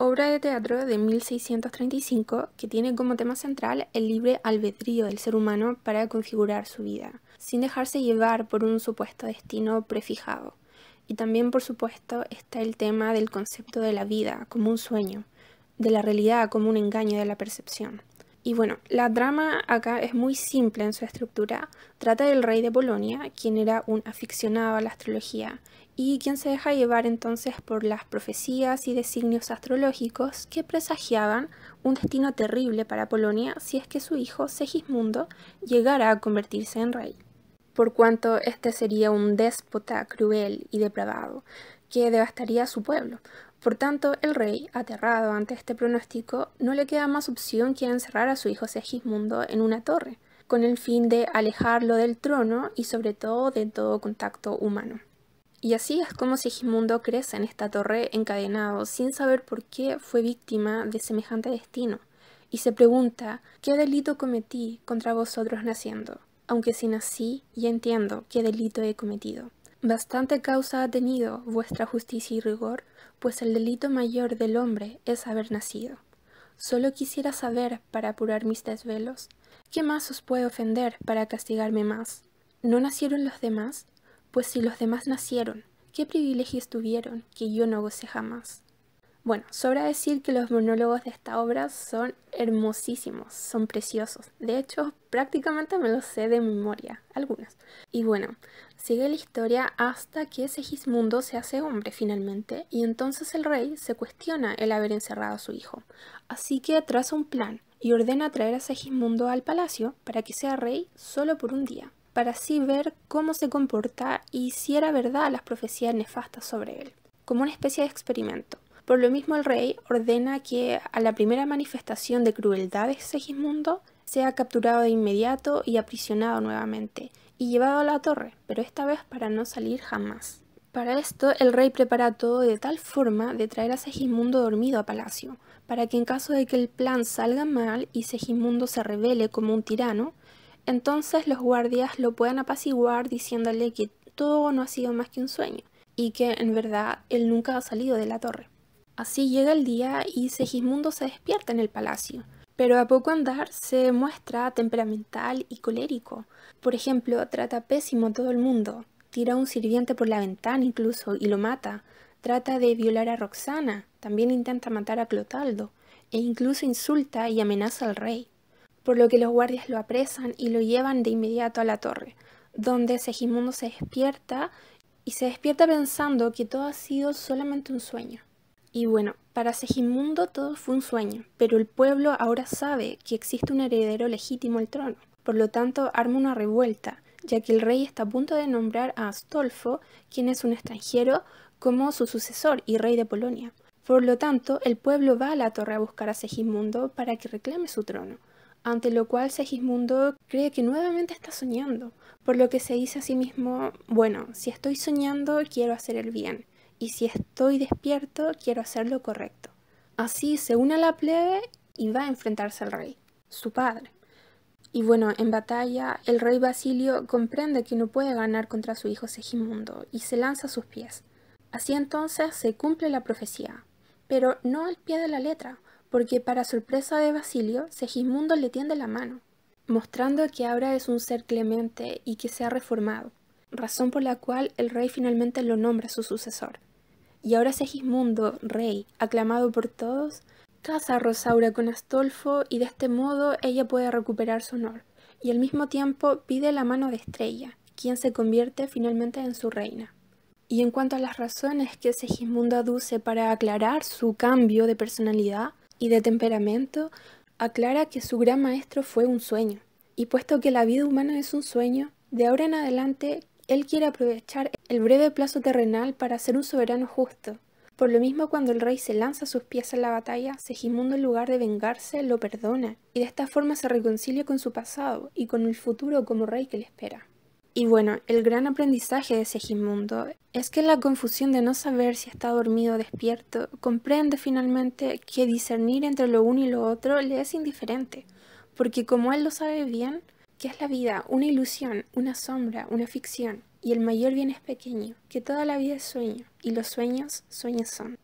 obra de teatro de 1635 que tiene como tema central el libre albedrío del ser humano para configurar su vida, sin dejarse llevar por un supuesto destino prefijado. Y también, por supuesto, está el tema del concepto de la vida como un sueño, de la realidad como un engaño de la percepción. Y bueno, la trama acá es muy simple en su estructura. Trata del rey de Polonia, quien era un aficionado a la astrología, y quien se deja llevar entonces por las profecías y designios astrológicos que presagiaban un destino terrible para Polonia si es que su hijo Segismundo llegara a convertirse en rey. Por cuanto este sería un déspota cruel y depravado, que devastaría a su pueblo, por tanto, el rey, aterrado ante este pronóstico, no le queda más opción que encerrar a su hijo Segismundo en una torre, con el fin de alejarlo del trono y sobre todo de todo contacto humano. Y así es como Sigismundo crece en esta torre encadenado, sin saber por qué fue víctima de semejante destino, y se pregunta, ¿qué delito cometí contra vosotros naciendo? Aunque si nací, ya entiendo qué delito he cometido. Bastante causa ha tenido vuestra justicia y rigor, pues el delito mayor del hombre es haber nacido. Solo quisiera saber, para apurar mis desvelos, ¿qué más os puede ofender para castigarme más? ¿No nacieron los demás? Pues si los demás nacieron, ¿qué privilegios tuvieron que yo no goce jamás? Bueno, sobra decir que los monólogos de esta obra son hermosísimos, son preciosos. De hecho, prácticamente me los sé de memoria, algunas. Y bueno, Sigue la historia hasta que Segismundo se hace hombre finalmente y entonces el rey se cuestiona el haber encerrado a su hijo. Así que traza un plan y ordena traer a Segismundo al palacio para que sea rey solo por un día, para así ver cómo se comporta y si era verdad las profecías nefastas sobre él, como una especie de experimento. Por lo mismo el rey ordena que a la primera manifestación de crueldad de Segismundo sea capturado de inmediato y aprisionado nuevamente, y llevado a la torre, pero esta vez para no salir jamás. Para esto, el rey prepara todo de tal forma de traer a Segismundo dormido a palacio, para que en caso de que el plan salga mal y Segismundo se revele como un tirano, entonces los guardias lo puedan apaciguar diciéndole que todo no ha sido más que un sueño, y que en verdad él nunca ha salido de la torre. Así llega el día y Segismundo se despierta en el palacio, pero a poco andar se muestra temperamental y colérico. Por ejemplo, trata pésimo a todo el mundo, tira a un sirviente por la ventana incluso y lo mata, trata de violar a Roxana, también intenta matar a Clotaldo, e incluso insulta y amenaza al rey, por lo que los guardias lo apresan y lo llevan de inmediato a la torre, donde Segismundo se despierta y se despierta pensando que todo ha sido solamente un sueño. Y bueno, para Segismundo todo fue un sueño, pero el pueblo ahora sabe que existe un heredero legítimo al trono. Por lo tanto, arma una revuelta, ya que el rey está a punto de nombrar a Astolfo, quien es un extranjero, como su sucesor y rey de Polonia. Por lo tanto, el pueblo va a la torre a buscar a Segismundo para que reclame su trono, ante lo cual Segismundo cree que nuevamente está soñando, por lo que se dice a sí mismo, bueno, si estoy soñando, quiero hacer el bien, y si estoy despierto quiero hacer lo correcto. Así se une a la plebe y va a enfrentarse al rey, su padre. Y bueno, en batalla, el rey Basilio comprende que no puede ganar contra su hijo Segismundo y se lanza a sus pies. Así entonces se cumple la profecía, pero no al pie de la letra, porque para sorpresa de Basilio, Segismundo le tiende la mano, mostrando que ahora es un ser clemente y que se ha reformado, razón por la cual el rey finalmente lo nombra su sucesor y ahora Segismundo, rey, aclamado por todos, casa a Rosaura con Astolfo y de este modo ella puede recuperar su honor, y al mismo tiempo pide la mano de Estrella, quien se convierte finalmente en su reina. Y en cuanto a las razones que Segismundo aduce para aclarar su cambio de personalidad y de temperamento, aclara que su gran maestro fue un sueño, y puesto que la vida humana es un sueño, de ahora en adelante él quiere aprovechar el breve plazo terrenal para ser un soberano justo. Por lo mismo, cuando el rey se lanza sus pies en la batalla, Segismundo, en lugar de vengarse, lo perdona, y de esta forma se reconcilia con su pasado y con el futuro como rey que le espera. Y bueno, el gran aprendizaje de Segismundo es que en la confusión de no saber si está dormido o despierto comprende finalmente que discernir entre lo uno y lo otro le es indiferente, porque como él lo sabe bien, que es la vida una ilusión, una sombra, una ficción, y el mayor bien es pequeño, que toda la vida es sueño, y los sueños sueños son.